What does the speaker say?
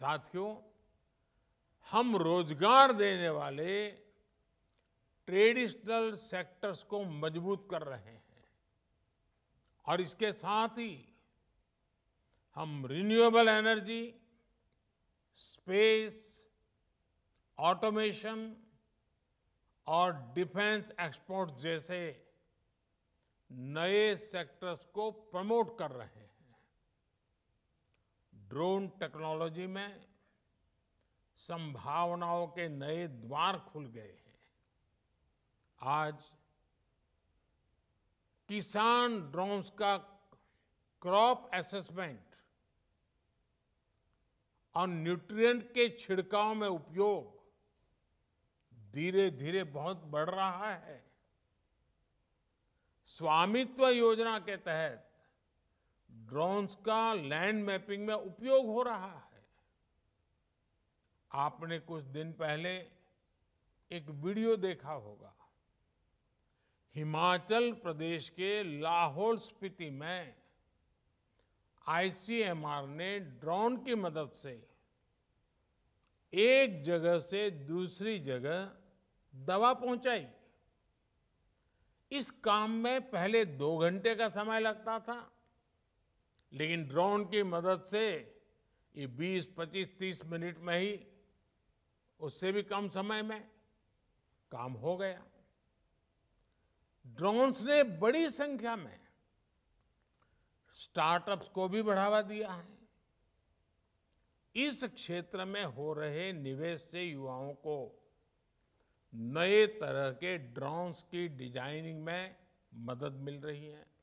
साथियों हम रोजगार देने वाले ट्रेडिशनल सेक्टर्स को मजबूत कर रहे हैं और इसके साथ ही हम रिन्यूएबल एनर्जी स्पेस ऑटोमेशन और डिफेंस एक्सपोर्ट जैसे नए सेक्टर्स को प्रमोट कर रहे हैं ड्रोन टेक्नोलॉजी में संभावनाओं के नए द्वार खुल गए हैं आज किसान ड्रोन्स का क्रॉप असेसमेंट और न्यूट्रिएंट के छिड़काव में उपयोग धीरे धीरे बहुत बढ़ रहा है स्वामित्व योजना के तहत ड्रोन्स का लैंड मैपिंग में उपयोग हो रहा है आपने कुछ दिन पहले एक वीडियो देखा होगा हिमाचल प्रदेश के लाहौल स्पीति में आईसीएमआर ने ड्रोन की मदद से एक जगह से दूसरी जगह दवा पहुंचाई इस काम में पहले दो घंटे का समय लगता था लेकिन ड्रोन की मदद से ये 20, 25, 30 मिनट में ही उससे भी कम समय में काम हो गया ड्रोन्स ने बड़ी संख्या में स्टार्टअप्स को भी बढ़ावा दिया है इस क्षेत्र में हो रहे निवेश से युवाओं को नए तरह के ड्रोन्स की डिजाइनिंग में मदद मिल रही है